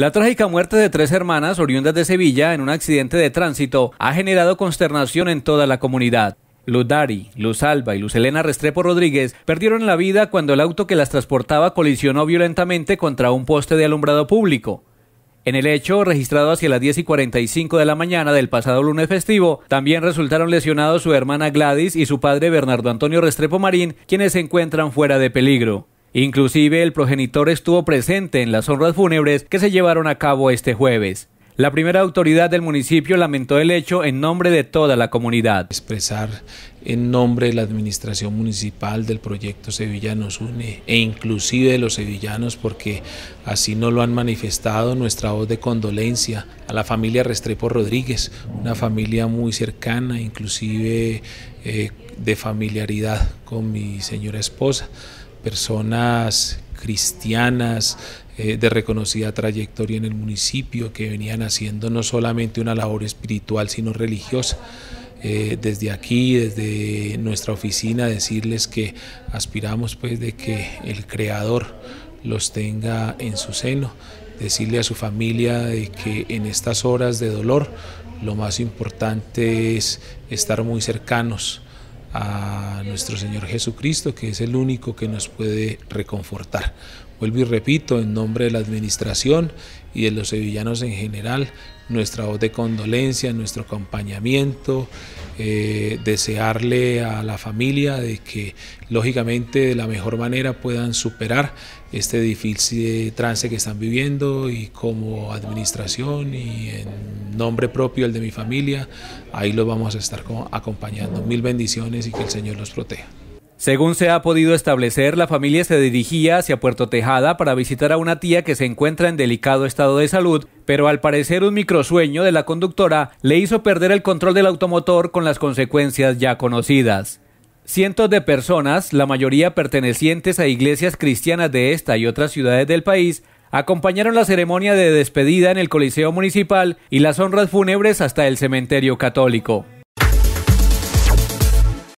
La trágica muerte de tres hermanas oriundas de Sevilla en un accidente de tránsito ha generado consternación en toda la comunidad. Luz Dari, Luz Alba y Luz Elena Restrepo Rodríguez perdieron la vida cuando el auto que las transportaba colisionó violentamente contra un poste de alumbrado público. En el hecho, registrado hacia las 10 y 45 de la mañana del pasado lunes festivo, también resultaron lesionados su hermana Gladys y su padre Bernardo Antonio Restrepo Marín, quienes se encuentran fuera de peligro. Inclusive el progenitor estuvo presente en las honras fúnebres que se llevaron a cabo este jueves. La primera autoridad del municipio lamentó el hecho en nombre de toda la comunidad. Expresar en nombre de la administración municipal del proyecto Sevilla nos une e inclusive de los sevillanos porque así no lo han manifestado nuestra voz de condolencia a la familia Restrepo Rodríguez, una familia muy cercana, inclusive eh, de familiaridad con mi señora esposa personas cristianas eh, de reconocida trayectoria en el municipio que venían haciendo no solamente una labor espiritual sino religiosa. Eh, desde aquí, desde nuestra oficina, decirles que aspiramos pues de que el Creador los tenga en su seno, decirle a su familia de que en estas horas de dolor lo más importante es estar muy cercanos, a nuestro Señor Jesucristo, que es el único que nos puede reconfortar. Vuelvo y repito, en nombre de la administración y de los sevillanos en general, nuestra voz de condolencia, nuestro acompañamiento, eh, desearle a la familia de que lógicamente de la mejor manera puedan superar este difícil eh, trance que están viviendo y como administración y en nombre propio el de mi familia, ahí lo vamos a estar acompañando. Mil bendiciones y que el Señor los proteja. Según se ha podido establecer, la familia se dirigía hacia Puerto Tejada para visitar a una tía que se encuentra en delicado estado de salud, pero al parecer un microsueño de la conductora le hizo perder el control del automotor con las consecuencias ya conocidas. Cientos de personas, la mayoría pertenecientes a iglesias cristianas de esta y otras ciudades del país, acompañaron la ceremonia de despedida en el Coliseo Municipal y las honras fúnebres hasta el cementerio católico.